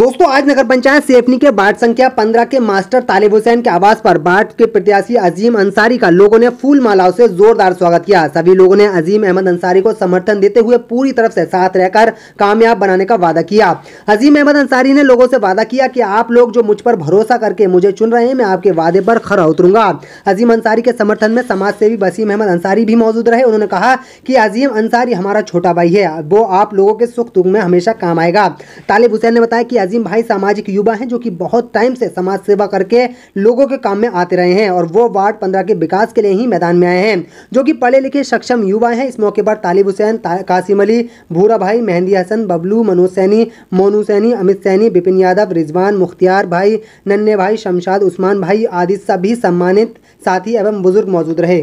दोस्तों आज नगर पंचायत सेफनी के वार्ड संख्या 15 के मास्टर तालिब हुसैन के आवास पर वार्ड के प्रत्याशी अजीम अंसारी का लोगों ने फूल मालाओं से जोरदार स्वागत किया सभी लोगों ने अजीम अहमद अंसारी को समर्थन देते हुए पूरी तरफ से साथ रहकर कामयाब बनाने का वादा किया अजीम अहमद अंसारी ने लोगों से वादा किया कि आप लोग जो मुझ पर भरोसा करके मुझे चुन रहे हैं मैं आपके वादे पर खरा उतरूंगा अजीम अंसारी के समर्थन में समाज सेवी वसीम अहमद अंसारी भी मौजूद रहे उन्होंने कहा की अजीम अंसारी हमारा छोटा भाई है वो आप लोगों के सुख दुख में हमेशा काम आएगा तालिब हुसैन ने बताया की अजीम भाई सामाजिक युवा हैं जो कि बहुत टाइम से समाज सेवा करके लोगों के काम में आते रहे हैं और वो वार्ड पंद्रह के विकास के लिए ही मैदान में आए हैं जो कि पढ़े लिखे सक्षम युवा हैं इस मौके पर तालिब हुसैन कासिम अली भूरा भाई मेहंदी हसन बबलू मनोज सैनी मोनू सैनी अमित सैनी बिपिन यादव रिजवान मुख्तियार भाई नन्ने भाई शमशाद उस्मान भाई आदि सभी सम्मानित साथी एवं बुजुर्ग मौजूद रहे